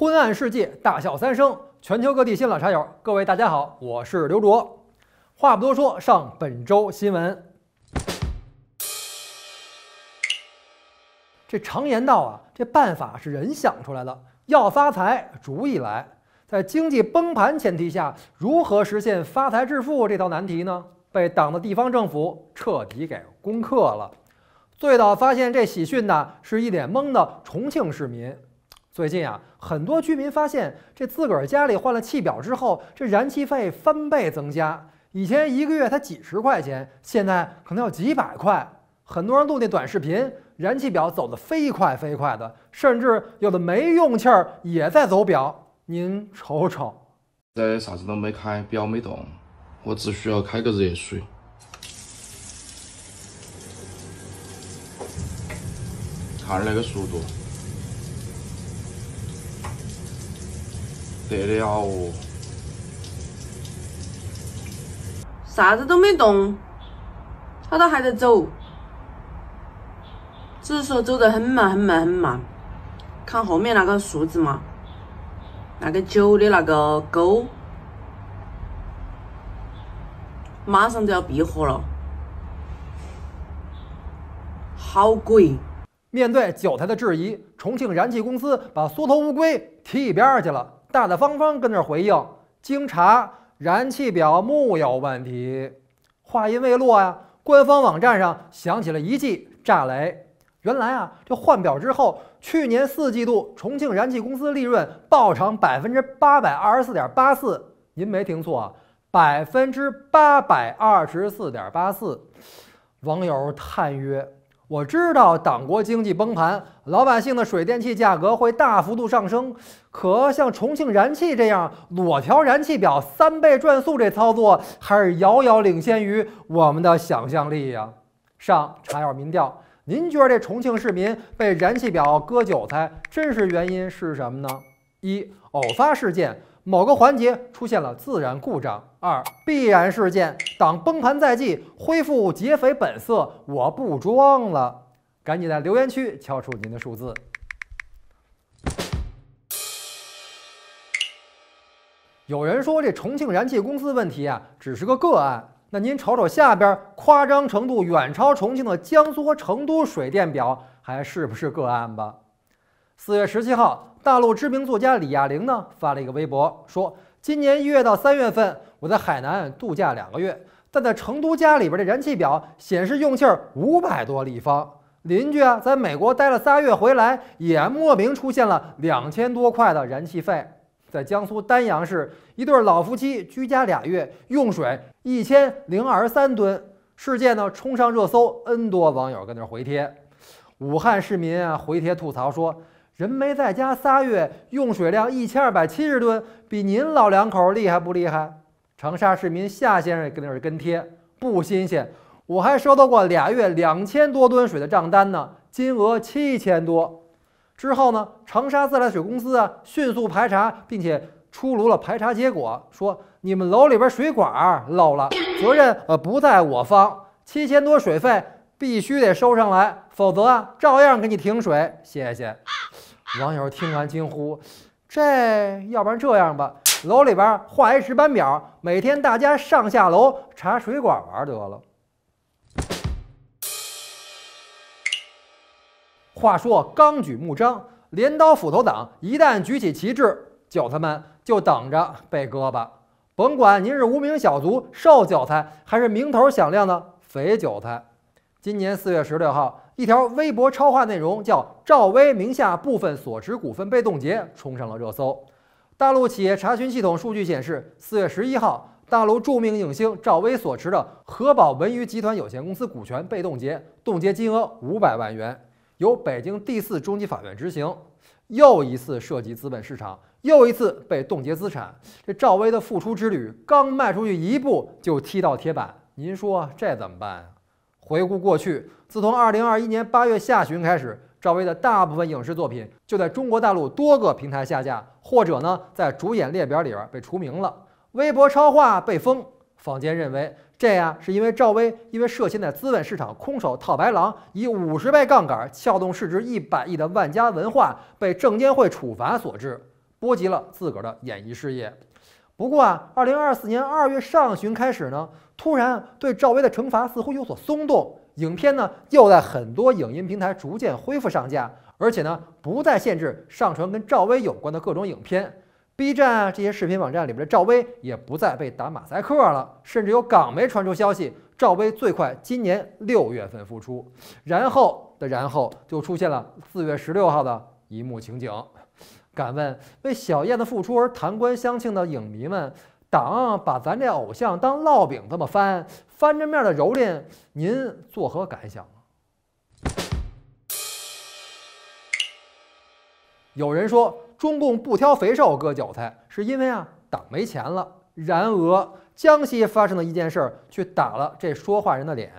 昏暗世界，大笑三声。全球各地新老茶友，各位大家好，我是刘卓。话不多说，上本周新闻。这常言道啊，这办法是人想出来的。要发财，主意来。在经济崩盘前提下，如何实现发财致富这道难题呢？被党的地方政府彻底给攻克了。最早发现这喜讯呢，是一脸懵的重庆市民。最近啊，很多居民发现，这自个儿家里换了气表之后，这燃气费翻倍增加。以前一个月才几十块钱，现在可能要几百块。很多人录那短视频，燃气表走的飞快飞快的，甚至有的没用气儿也在走表。您瞅瞅，这在啥子都没开，表没动，我只需要开个热水，看那个速度。得了哦，啥子都没动，他都还在走，只是说走得很慢很慢很慢。看后面那个数字嘛，那个九的那个勾，马上就要闭合了，好鬼！面对韭菜的质疑，重庆燃气公司把缩头乌龟踢一边去了。大大方方跟那儿回应，经查燃气表木有问题。话音未落呀，官方网站上响起了一记炸雷。原来啊，这换表之后，去年四季度重庆燃气公司利润暴涨百分之八百二十四点八四。您没听错，百分之八百二十四点八四。网友叹曰。我知道党国经济崩盘，老百姓的水电气价格会大幅度上升。可像重庆燃气这样裸调燃气表、三倍转速这操作，还是遥遥领先于我们的想象力呀！上查友民调，您觉得这重庆市民被燃气表割韭菜，真实原因是什么呢？一偶发事件。某个环节出现了自然故障。二必然事件，党崩盘在即，恢复劫匪本色，我不装了，赶紧在留言区敲出您的数字。有人说这重庆燃气公司问题啊，只是个个案，那您瞅瞅下边夸张程度远超重庆的江苏和成都水电表，还是不是个案吧？四月十七号。大陆知名作家李亚玲呢发了一个微博，说今年一月到三月份，我在海南度假两个月，但在成都家里边的燃气表显示用气儿五百多立方。邻居啊，在美国待了仨月回来，也莫名出现了两千多块的燃气费。在江苏丹阳市，一对老夫妻居家俩月用水一千零二十三吨，事件呢冲上热搜，N 多网友跟那回帖。武汉市民啊回帖吐槽说。人没在家仨月，用水量一千二百七十吨，比您老两口厉害不厉害？长沙市民夏先生跟那儿跟贴不新鲜，我还收到过俩月两千多吨水的账单呢，金额七千多。之后呢，长沙自来水公司啊迅速排查，并且出炉了排查结果，说你们楼里边水管漏了，责任呃不在我方，七千多水费必须得收上来，否则啊照样给你停水。谢谢。网友听完惊呼：“这要不然这样吧，楼里边画一值班表，每天大家上下楼查水管玩得了。”话说，纲举木张，镰刀斧头党一旦举起旗帜，韭菜们就等着被割吧。甭管您是无名小卒瘦韭菜，还是名头响亮的肥韭菜，今年四月十六号。一条微博超话内容叫“赵薇名下部分所持股份被冻结”冲上了热搜。大陆企业查询系统数据显示，四月十一号，大陆著名影星赵薇所持的和宝文娱集团有限公司股权被冻结，冻结金额五百万元，由北京第四中级法院执行。又一次涉及资本市场，又一次被冻结资产。这赵薇的复出之旅刚迈出去一步，就踢到铁板。您说这怎么办回顾过去。自从二零二一年八月下旬开始，赵薇的大部分影视作品就在中国大陆多个平台下架，或者呢在主演列表里边被除名了，微博超话被封。坊间认为，这呀是因为赵薇因为涉嫌在资本市场空手套白狼，以五十倍杠杆撬动市值一百亿的万家文化，被证监会处罚所致，波及了自个儿的演艺事业。不过啊，二零二四年二月上旬开始呢，突然对赵薇的惩罚似乎有所松动。影片呢又在很多影音平台逐渐恢复上架，而且呢不再限制上传跟赵薇有关的各种影片。B 站啊这些视频网站里边的赵薇也不再被打马赛克了，甚至有港媒传出消息，赵薇最快今年六月份复出。然后的然后就出现了四月十六号的一幕情景。敢问为小燕的复出而谈官相庆的影迷们，党把咱这偶像当烙饼这么翻？翻着面的蹂躏，您作何感想啊？有人说，中共不挑肥瘦割韭菜，是因为啊，党没钱了。然而，江西发生的一件事却打了这说话人的脸。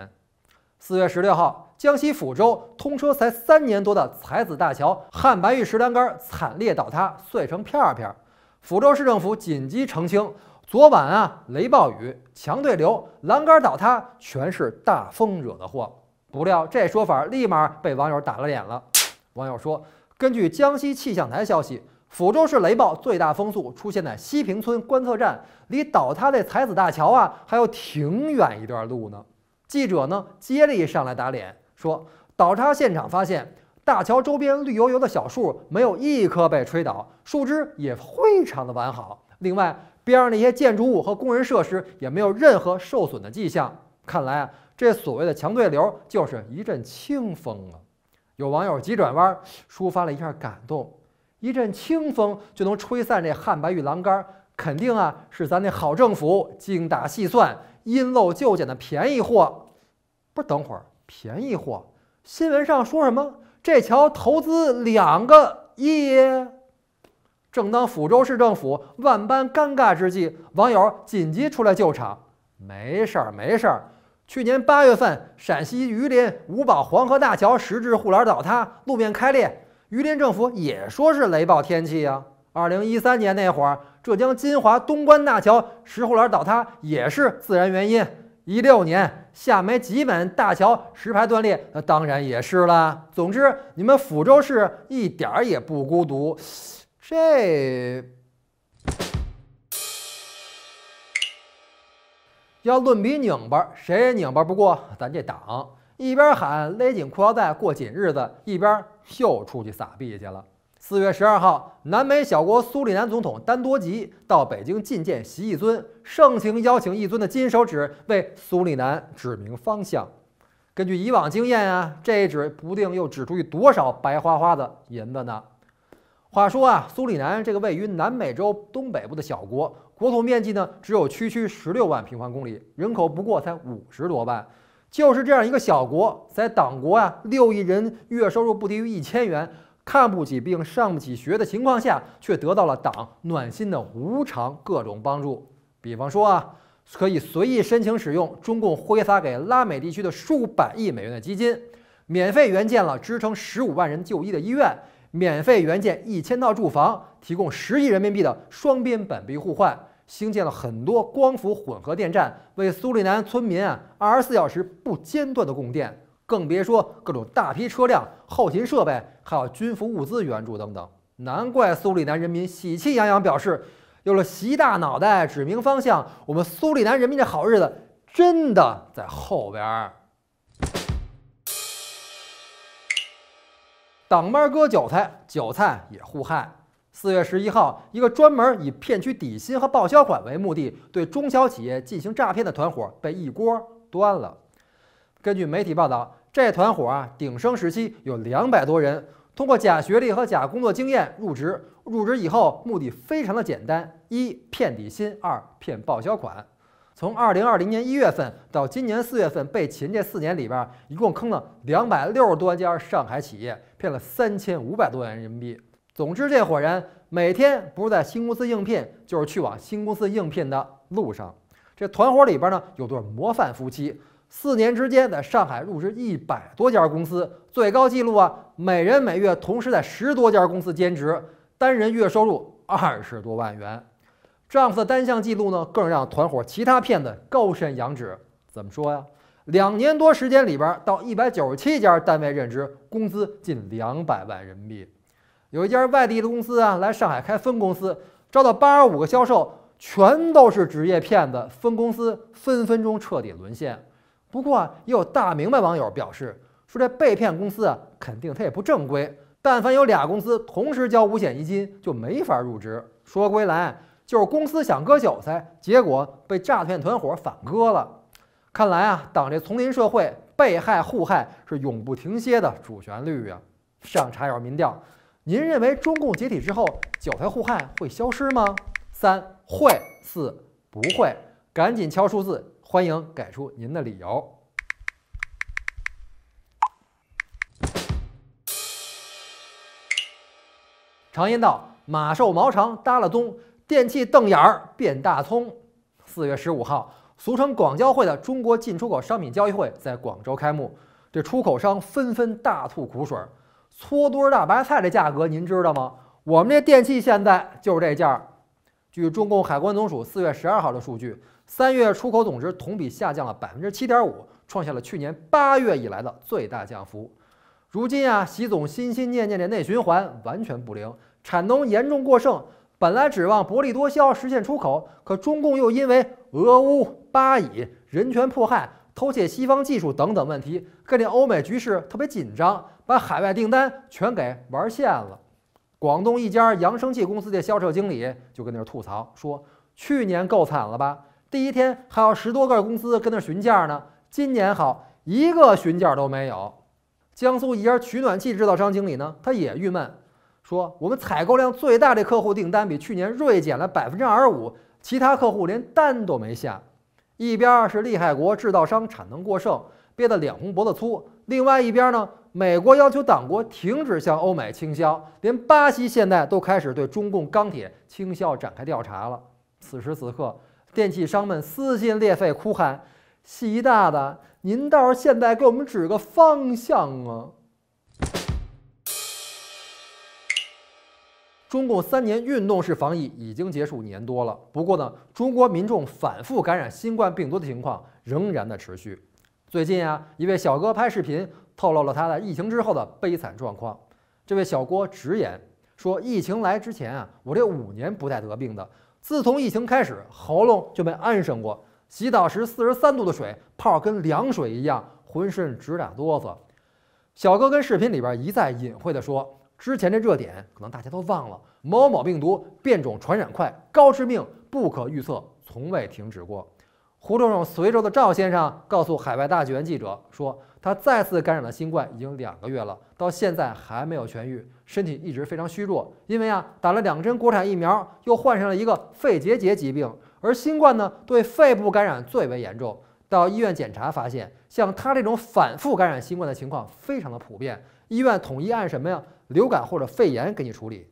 四月十六号，江西抚州通车才三年多的才子大桥，汉白玉石栏杆惨烈倒塌，碎成片儿片儿。抚州市政府紧急澄清。昨晚啊，雷暴雨、强对流、栏杆倒塌，全是大风惹的祸。不料，这说法立马被网友打了脸了。网友说，根据江西气象台消息，抚州市雷暴最大风速出现在西坪村观测站，离倒塌的才子大桥啊还有挺远一段路呢。记者呢接力上来打脸，说，倒塌现场发现，大桥周边绿油油的小树没有一棵被吹倒，树枝也非常的完好。另外。边上那些建筑物和工人设施也没有任何受损的迹象。看来啊，这所谓的强对流就是一阵清风啊！有网友急转弯，抒发了一下感动：一阵清风就能吹散这汉白玉栏杆，肯定啊是咱那好政府精打细算、因陋就简的便宜货。不是，等会儿便宜货。新闻上说什么？这桥投资两个亿。正当抚州市政府万般尴尬之际，网友紧急出来救场：“没事儿，没事儿。”去年八月份，陕西榆林五宝黄河大桥石质护栏倒塌，路面开裂，榆林政府也说是雷暴天气啊。二零一三年那会儿，浙江金华东关大桥石护栏倒塌也是自然原因。一六年，厦门集本大桥石牌断裂，那当然也是啦。总之，你们抚州市一点儿也不孤独。这要论比拧巴，谁也拧巴不过咱这党。一边喊勒紧裤腰带过紧日子，一边又出去撒币去了。四月十二号，南美小国苏里南总统丹多吉到北京觐见习一尊，盛情邀请一尊的金手指为苏里南指明方向。根据以往经验啊，这一指不定又指出去多少白花花的银子呢。话说啊，苏里南这个位于南美洲东北部的小国，国土面积呢只有区区十六万平方公里，人口不过才五十多万。就是这样一个小国，在党国啊六亿人月收入不低于一千元，看不起病、上不起学的情况下，却得到了党暖心的无偿各种帮助。比方说啊，可以随意申请使用中共挥洒给拉美地区的数百亿美元的基金，免费援建了支撑十五万人就医的医院。免费援建一千套住房，提供十亿人民币的双边本币互换，兴建了很多光伏混合电站，为苏里南村民二十四小时不间断的供电。更别说各种大批车辆、后勤设备，还有军服物资援助等等。难怪苏里南人民喜气洋洋，表示有了习大脑袋指明方向，我们苏里南人民的好日子真的在后边儿。挡猫割韭菜，韭菜也互害。四月十一号，一个专门以骗取底薪和报销款为目的，对中小企业进行诈骗的团伙被一锅端了。根据媒体报道，这团伙啊，鼎盛时期有两百多人，通过假学历和假工作经验入职。入职以后，目的非常的简单：一骗底薪，二骗报销款。从二零二零年一月份到今年四月份被擒，这四年里边一共坑了两百六十多家上海企业，骗了三千五百多万元人民币。总之，这伙人每天不是在新公司应聘，就是去往新公司应聘的路上。这团伙里边呢，有对模范夫妻，四年之间在上海入职一百多家公司，最高纪录啊，每人每月同时在十多家公司兼职，单人月收入二十多万元。丈夫的单项记录呢，更让团伙其他骗子高深仰止。怎么说呀？两年多时间里边，到一百九十七家单位任职，工资近两百万人民币。有一家外地的公司啊，来上海开分公司，招到八十五个销售，全都是职业骗子，分公司分分钟彻底沦陷。不过也有大明白网友表示，说这被骗公司啊，肯定他也不正规。但凡有俩公司同时交五险一金，就没法入职。说归来。就是公司想割韭菜，结果被诈骗团伙反割了。看来啊，党这丛林社会被害互害是永不停歇的主旋律呀。上茶友民调，您认为中共解体之后，韭菜互害会消失吗？三会四不会，赶紧敲数字，欢迎给出您的理由。常言道，马瘦毛长，耷了鬃。电器瞪眼儿变大葱。四月十五号，俗称广交会的中国进出口商品交易会在广州开幕，这出口商纷纷大吐苦水。搓儿大白菜的价格，您知道吗？我们这电器现在就是这价。据中共海关总署四月十二号的数据，三月出口总值同比下降了百分之七点五，创下了去年八月以来的最大降幅。如今啊，习总心心念念的内循环完全不灵，产能严重过剩。本来指望薄利多销实现出口，可中共又因为俄乌、巴以人权迫害、偷窃西方技术等等问题，跟这欧美局势特别紧张，把海外订单全给玩现了。广东一家扬声器公司的销售经理就跟那吐槽说：“去年够惨了吧？第一天还有十多个公司跟那询价呢，今年好一个询价都没有。”江苏一家取暖器制造商经理呢，他也郁闷。说我们采购量最大的客户订单比去年锐减了百分之二十五，其他客户连单都没下。一边是厉害国制造商产能过剩，憋得脸红脖子粗；另外一边呢，美国要求党国停止向欧美倾销，连巴西现在都开始对中共钢铁倾销展开调查了。此时此刻，电器商们撕心裂肺哭喊：“习大大，您倒是现在给我们指个方向啊！”中共三年运动式防疫已经结束年多了，不过呢，中国民众反复感染新冠病毒的情况仍然在持续。最近啊，一位小哥拍视频透露了他的疫情之后的悲惨状况。这位小郭直言说：“疫情来之前啊，我这五年不带得病的，自从疫情开始，喉咙就没安生过。洗澡时四十三度的水泡跟凉水一样，浑身直打哆嗦。”小哥跟视频里边一再隐晦地说。之前的热点可能大家都忘了，某某病毒变种传染快、高致命、不可预测，从未停止过。胡州上随州的赵先生告诉海外大纪元记者说，他再次感染了新冠已经两个月了，到现在还没有痊愈，身体一直非常虚弱。因为啊打了两针国产疫苗，又患上了一个肺结节疾病，而新冠呢对肺部感染最为严重。到医院检查发现，像他这种反复感染新冠的情况非常的普遍。医院统一按什么呀？流感或者肺炎给你处理。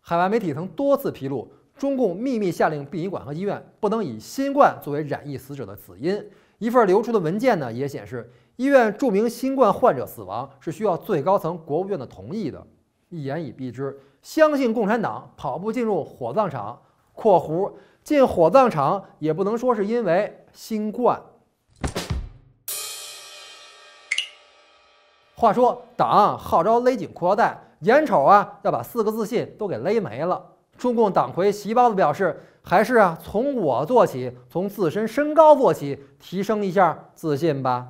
海外媒体曾多次披露，中共秘密下令殡仪馆和医院不能以新冠作为染疫死者的死因。一份流出的文件呢，也显示医院注明新冠患者死亡是需要最高层国务院的同意的。一言以蔽之，相信共产党跑步进入火葬场（括弧进火葬场也不能说是因为新冠）。话说，党号召勒紧裤腰带，眼瞅啊要把四个自信都给勒没了。中共党魁习包子表示，还是啊从我做起，从自身身高做起，提升一下自信吧。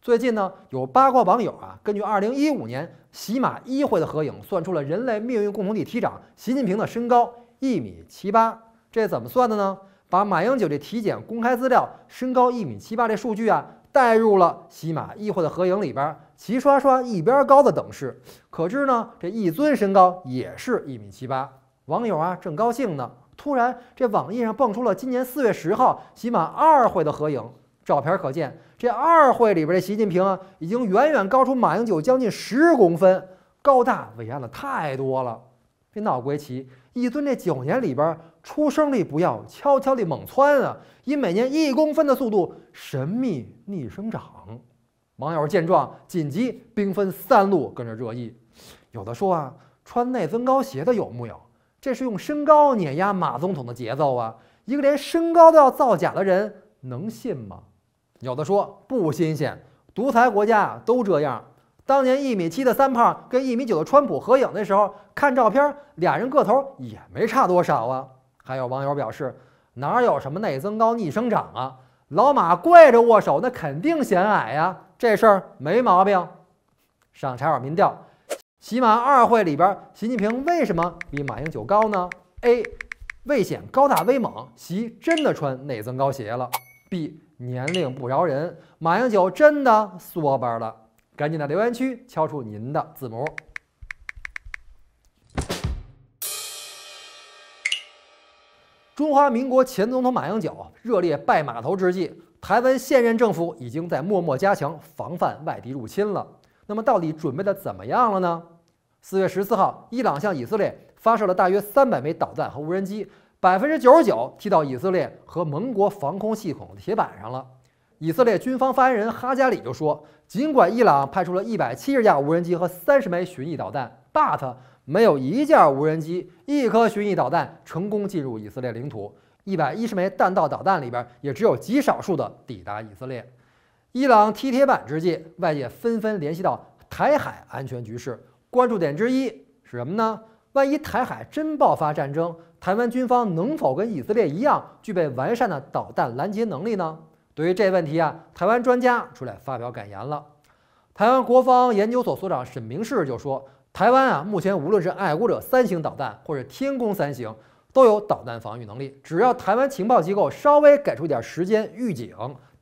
最近呢，有八卦网友啊，根据2015年习马一会的合影，算出了人类命运共同体提长习近平的身高一米七八。这怎么算的呢？把马英九这体检公开资料身高一米七八这数据啊，带入了习马一会的合影里边。齐刷刷一边高的等式，可知呢，这一尊身高也是一米七八。网友啊正高兴呢，突然这网页上蹦出了今年四月十号喜满二会的合影照片，可见这二会里边的习近平啊，已经远远高出马英九将近十公分，高大伟岸的太多了。这闹归齐，一尊这九年里边出生率不要，悄悄地猛蹿啊，以每年一公分的速度神秘逆生长。网友见状，紧急兵分三路跟着热议。有的说啊，穿内增高鞋的有木有？这是用身高碾压马总统的节奏啊！一个连身高都要造假的人，能信吗？有的说不新鲜，独裁国家都这样。当年一米七的三胖跟一米九的川普合影的时候，看照片俩人个头也没差多少啊。还有网友表示，哪有什么内增高逆生长啊？老马跪着握手，那肯定显矮呀，这事儿没毛病。上采访民调，喜马二会里边，习近平为什么比马英九高呢？A，为显高大威猛，习真的穿内增高鞋了。B，年龄不饶人，马英九真的缩班了。赶紧在留言区敲出您的字母。中华民国前总统马英九热烈拜码头之际，台湾现任政府已经在默默加强防范外敌入侵了。那么到底准备的怎么样了呢？四月十四号，伊朗向以色列发射了大约三百枚导弹和无人机，百分之九十九踢到以色列和盟国防空系统的铁板上了。以色列军方发言人哈加里就说：“尽管伊朗派出了一百七十架无人机和三十枚巡弋导弹，but。”没有一架无人机、一颗巡弋导弹成功进入以色列领土。一百一十枚弹道导弹里边，也只有极少数的抵达以色列。伊朗踢铁板之际，外界纷纷联系到台海安全局势，关注点之一是什么呢？万一台海真爆发战争，台湾军方能否跟以色列一样具备完善的导弹拦截能力呢？对于这问题啊，台湾专家出来发表感言了。台湾国防研究所所长沈明士就说。台湾啊，目前无论是爱国者三型导弹或者天宫三型，都有导弹防御能力。只要台湾情报机构稍微给出一点时间预警，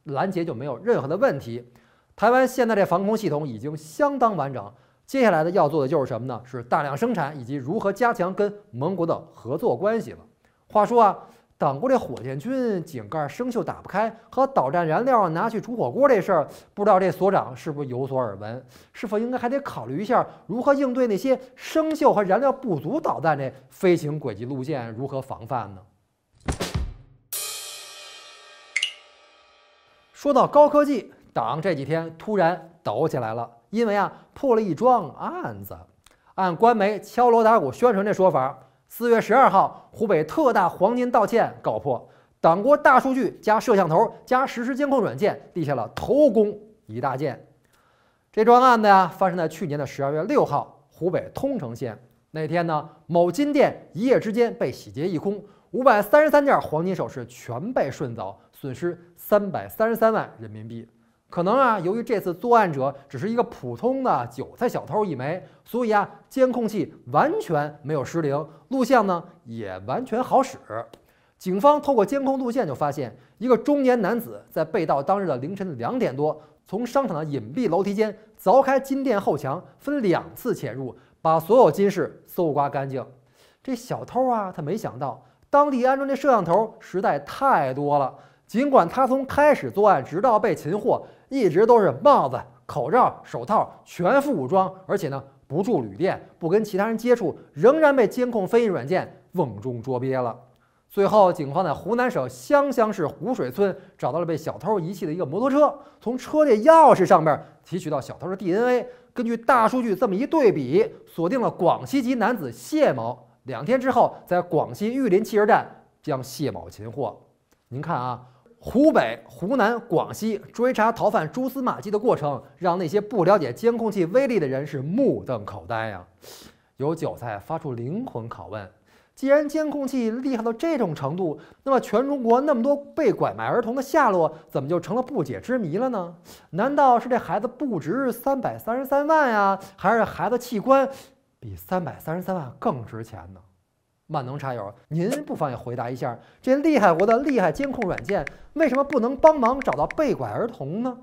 拦截就没有任何的问题。台湾现在这防空系统已经相当完整，接下来的要做的就是什么呢？是大量生产以及如何加强跟盟国的合作关系了。话说啊。党国这火箭军井盖生锈打不开和导弹燃料拿去煮火锅这事儿，不知道这所长是不是有所耳闻？是否应该还得考虑一下如何应对那些生锈和燃料不足导弹的飞行轨迹路线如何防范呢？说到高科技，党这几天突然抖起来了，因为啊破了一桩案子。按官媒敲锣打鼓宣传这说法。四月十二号，湖北特大黄金盗窃告破，党国大数据加摄像头加实时监控软件立下了头功一大件。这桩案子呀，发生在去年的十二月六号，湖北通城县。那天呢，某金店一夜之间被洗劫一空，五百三十三件黄金首饰全被顺走，损失三百三十三万人民币。可能啊，由于这次作案者只是一个普通的韭菜小偷一枚，所以啊，监控器完全没有失灵，录像呢也完全好使。警方透过监控录像就发现，一个中年男子在被盗当日的凌晨两点多，从商场的隐蔽楼梯间凿开金店后墙，分两次潜入，把所有金饰搜刮干净。这小偷啊，他没想到当地安装的摄像头实在太多了，尽管他从开始作案直到被擒获。一直都是帽子、口罩、手套，全副武装，而且呢不住旅店，不跟其他人接触，仍然被监控分析软件瓮中捉鳖了。最后，警方在湖南省湘乡市湖水村找到了被小偷遗弃的一个摩托车，从车内钥匙上面提取到小偷的 DNA，根据大数据这么一对比，锁定了广西籍男子谢某。两天之后，在广西玉林汽车站将谢某擒获。您看啊。湖北、湖南、广西追查逃犯蛛丝马迹的过程，让那些不了解监控器威力的人是目瞪口呆呀。有韭菜发出灵魂拷问：既然监控器厉害到这种程度，那么全中国那么多被拐卖儿童的下落，怎么就成了不解之谜了呢？难道是这孩子不值三百三十三万呀？还是孩子器官比三百三十三万更值钱呢？万能查友，您不妨也回答一下，这厉害国的厉害监控软件为什么不能帮忙找到被拐儿童呢？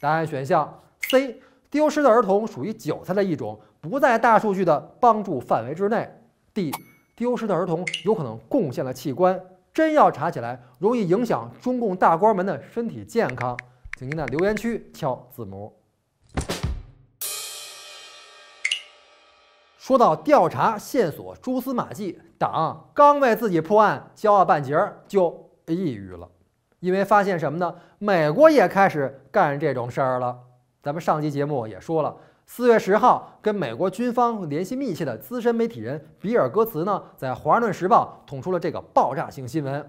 答案选项 C，丢失的儿童属于韭菜的一种，不在大数据的帮助范围之内。D，丢失的儿童有可能贡献了器官，真要查起来，容易影响中共大官们的身体健康。请您在留言区敲字母。说到调查线索、蛛丝马迹，党刚为自己破案骄傲半截儿就抑郁了，因为发现什么呢？美国也开始干这种事儿了。咱们上期节目也说了，四月十号，跟美国军方联系密切的资深媒体人比尔·戈茨呢，在《华盛顿时报》捅出了这个爆炸性新闻。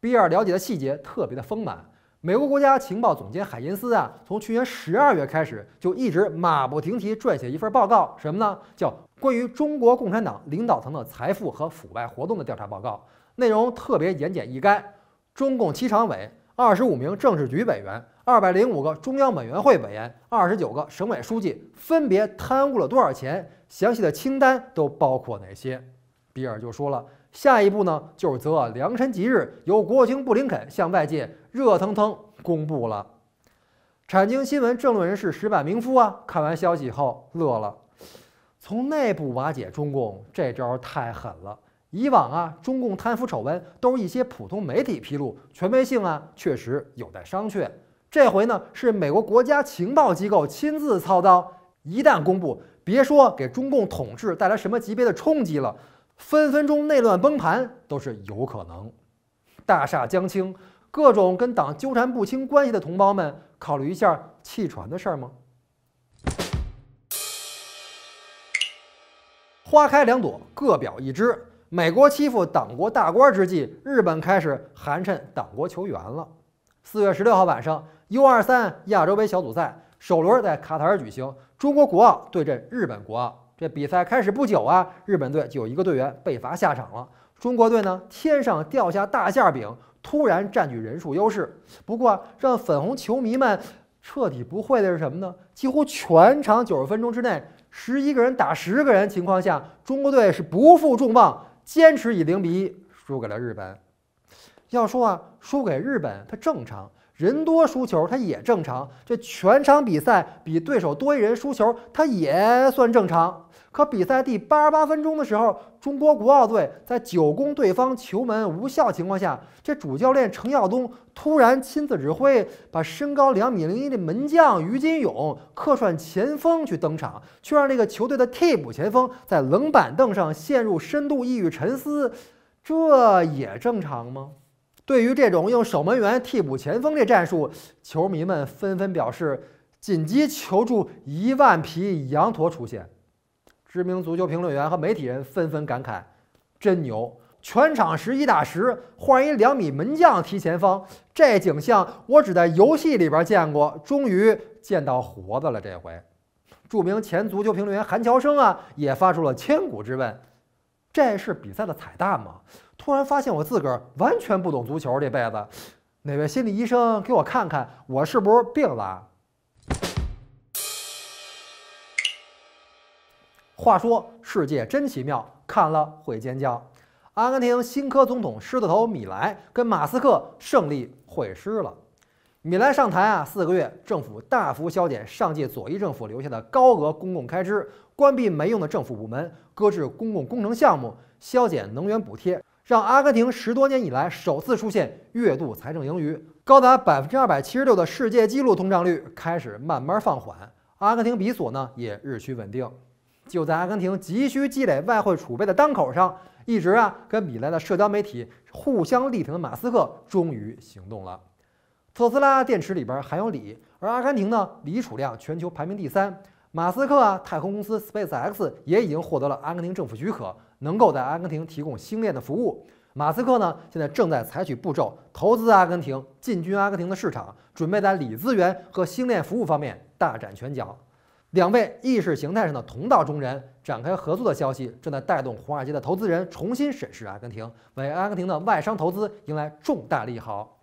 比尔了解的细节特别的丰满，美国国家情报总监海因斯啊，从去年十二月开始就一直马不停蹄撰写一份报告，什么呢？叫关于中国共产党领导层的财富和腐败活动的调查报告内容特别言简意赅。中共七常委、二十五名政治局委员、二百零五个中央委员会委员、二十九个省委书记分别贪污了多少钱？详细的清单都包括哪些？比尔就说了，下一步呢，就是择良辰吉日，由国务卿布林肯向外界热腾腾公布了。产经新闻政论人士石坂明夫啊，看完消息后乐了。从内部瓦解中共，这招太狠了。以往啊，中共贪腐丑闻都是一些普通媒体披露，权威性啊确实有待商榷。这回呢，是美国国家情报机构亲自操刀，一旦公布，别说给中共统治带来什么级别的冲击了，分分钟内乱崩盘都是有可能。大厦将倾，各种跟党纠缠不清关系的同胞们，考虑一下弃船的事儿吗？花开两朵，各表一枝。美国欺负党国大官之际，日本开始寒碜党国球员了。四月十六号晚上，U 二三亚洲杯小组赛首轮在卡塔尔举行，中国国奥对阵日本国奥。这比赛开始不久啊，日本队就有一个队员被罚下场了。中国队呢，天上掉下大馅饼，突然占据人数优势。不过让粉红球迷们彻底不会的是什么呢？几乎全场九十分钟之内。十一个人打十个人情况下，中国队是不负众望，坚持以零比一输给了日本。要说啊，输给日本它正常。人多输球，他也正常。这全场比赛比对手多一人输球，他也算正常。可比赛第八十八分钟的时候，中国国奥队在久攻对方球门无效情况下，这主教练程耀东突然亲自指挥，把身高两米零一的门将于金勇客串前锋去登场，却让这个球队的替补前锋在冷板凳上陷入深度抑郁沉思，这也正常吗？对于这种用守门员替补前锋这战术，球迷们纷纷表示紧急求助一万匹羊驼出现。知名足球评论员和媒体人纷纷感慨：真牛！全场十一打十，换一两米门将踢前锋，这景象我只在游戏里边见过，终于见到活的了。这回，著名前足球评论员韩乔生啊，也发出了千古之问：这是比赛的彩蛋吗？突然发现我自个儿完全不懂足球，这辈子哪位心理医生给我看看我是不是病了？话说世界真奇妙，看了会尖叫。阿根廷新科总统狮子头米莱跟马斯克胜利会师了。米莱上台啊四个月，政府大幅削减上届左翼政府留下的高额公共开支，关闭没用的政府部门，搁置公共工程项目，削减能源补贴。让阿根廷十多年以来首次出现月度财政盈余，高达百分之二百七十六的世界纪录通胀率开始慢慢放缓，阿根廷比索呢也日趋稳定。就在阿根廷急需积累外汇储备的当口上，一直啊跟米兰的社交媒体互相力挺的马斯克终于行动了。特斯拉电池里边含有锂，而阿根廷呢锂储量全球排名第三。马斯克啊，太空公司 Space X 也已经获得了阿根廷政府许可。能够在阿根廷提供星链的服务，马斯克呢现在正在采取步骤投资阿根廷，进军阿根廷的市场，准备在锂资源和星链服务方面大展拳脚。两位意识形态上的同道中人展开合作的消息，正在带动华尔街的投资人重新审视阿根廷，为阿根廷的外商投资迎来重大利好。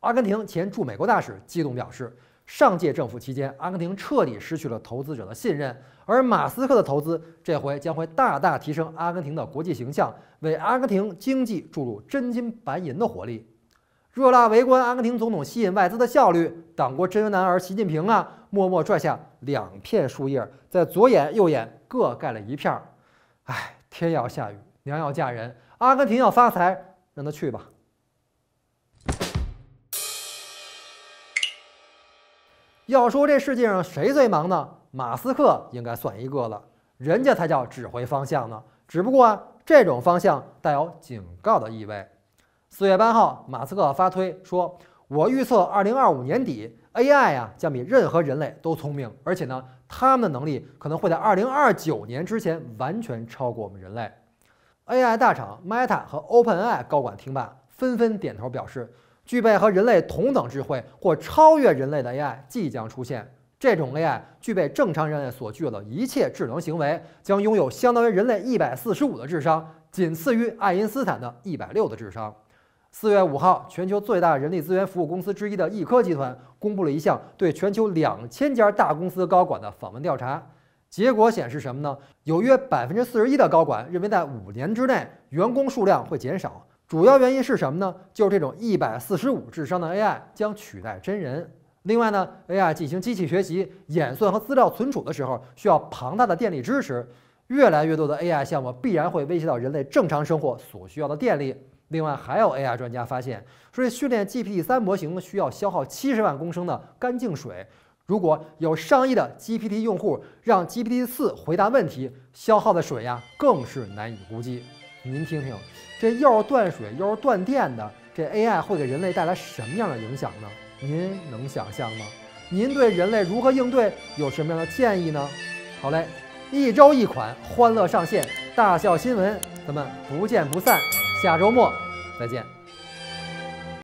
阿根廷前驻美国大使激动表示，上届政府期间，阿根廷彻底失去了投资者的信任。而马斯克的投资，这回将会大大提升阿根廷的国际形象，为阿根廷经济注入真金白银的活力。热辣围观阿根廷总统吸引外资的效率，党国真男儿习近平啊，默默拽下两片树叶，在左眼右眼各盖了一片。哎，天要下雨，娘要嫁人，阿根廷要发财，让他去吧。要说这世界上谁最忙呢？马斯克应该算一个了，人家才叫指挥方向呢。只不过啊，这种方向带有警告的意味。四月八号，马斯克发推说：“我预测，二零二五年底，AI 啊将比任何人类都聪明，而且呢，他们的能力可能会在二零二九年之前完全超过我们人类。”AI 大厂 Meta 和 OpenAI 高管听罢，纷纷点头表示，具备和人类同等智慧或超越人类的 AI 即将出现。这种 AI 具备正常人类所具有的一切智能行为，将拥有相当于人类一百四十五的智商，仅次于爱因斯坦的一百六的智商。四月五号，全球最大人力资源服务公司之一的易科集团公布了一项对全球两千家大公司高管的访问调查，结果显示什么呢？有约百分之四十一的高管认为，在五年之内，员工数量会减少。主要原因是什么呢？就是这种一百四十五智商的 AI 将取代真人。另外呢，AI 进行机器学习演算和资料存储的时候，需要庞大的电力支持。越来越多的 AI 项目必然会威胁到人类正常生活所需要的电力。另外，还有 AI 专家发现，说训练 GPT 三模型需要消耗七十万公升的干净水。如果有上亿的 GPT 用户让 GPT 四回答问题，消耗的水呀更是难以估计。您听听，这又是断水又是断电的，这 AI 会给人类带来什么样的影响呢？您能想象吗？您对人类如何应对有什么样的建议呢？好嘞，一周一款欢乐上线，大笑新闻，咱们不见不散，下周末再见。